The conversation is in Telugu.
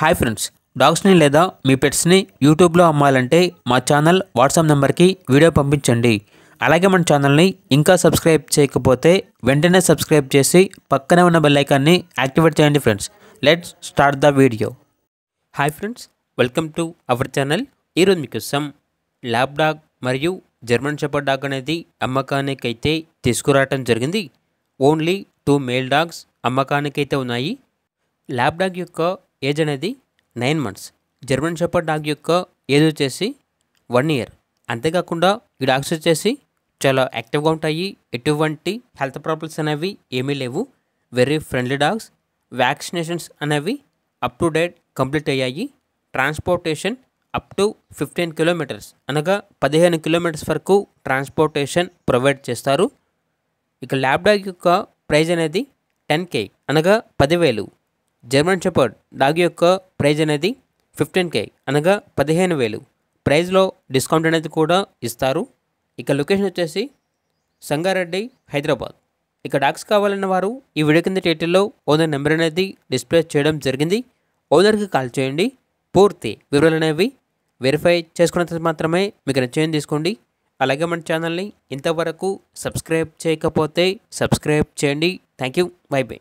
హాయ్ ఫ్రెండ్స్ డాగ్స్ని లేదా మీ పెట్స్ని యూట్యూబ్లో అమ్మాలంటే మా ఛానల్ వాట్సాప్ నెంబర్కి వీడియో పంపించండి అలాగే మన ఛానల్ని ఇంకా సబ్స్క్రైబ్ చేయకపోతే వెంటనే సబ్స్క్రైబ్ చేసి పక్కనే ఉన్న బెల్లైకాన్ని యాక్టివేట్ చేయండి friends let's start the video hi friends welcome to our channel ఈరోజు మీకోసం ల్యాబ్ డాగ్ మరియు జర్మన్ షెపర్ డాగ్ అనేది అమ్మకానికైతే తీసుకురావటం జరిగింది ఓన్లీ టూ మేల్ డాగ్స్ అమ్మకానికైతే ఉన్నాయి ల్యాబ్ డాగ్ యొక్క ఏజ్ అనేది nine months German shepherd dog యొక్క ఏజ్ వచ్చేసి వన్ ఇయర్ అంతేకాకుండా ఈ డాగ్స్ వచ్చేసి చాలా యాక్టివ్గా ఉంటాయి ఎటువంటి హెల్త్ ప్రాబ్లమ్స్ అనేవి ఏమీ లేవు వెరీ ఫ్రెండ్లీ డాగ్స్ వ్యాక్సినేషన్స్ అనేవి అప్ టు డేట్ కంప్లీట్ అయ్యాయి transportation up to fifteen kilometers అనగా పదిహేను కిలోమీటర్స్ వరకు ట్రాన్స్పోర్టేషన్ ప్రొవైడ్ చేస్తారు ఇక ల్యాబ్ డాగ్ యొక్క ప్రైజ్ అనేది టెన్ కే అనగా పదివేలు జర్మన్ షెపర్డ్ డాగ్ యొక్క ప్రైజ్ అనేది ఫిఫ్టీన్ కే అనగా పదిహేను వేలు ప్రైజ్లో డిస్కౌంట్ అనేది కూడా ఇస్తారు ఇక లొకేషన్ వచ్చేసి సంగారెడ్డి హైదరాబాద్ ఇక డాగ్స్ కావాలన్న వారు ఈ వీడియో కింద టైటిల్లో ఓనర్ నెంబర్ అనేది డిస్ప్లే చేయడం జరిగింది ఓనర్కి కాల్ చేయండి పూర్తి వివరాలు అనేవి వెరిఫై చేసుకున్నంత మాత్రమే మీకు నిశ్చయం తీసుకోండి అలాగే మన ఛానల్ని ఇంతవరకు సబ్స్క్రైబ్ చేయకపోతే సబ్స్క్రైబ్ చేయండి థ్యాంక్ యూ బై బై